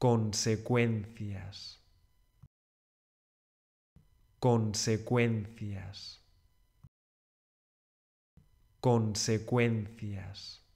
consecuencias, consecuencias, consecuencias.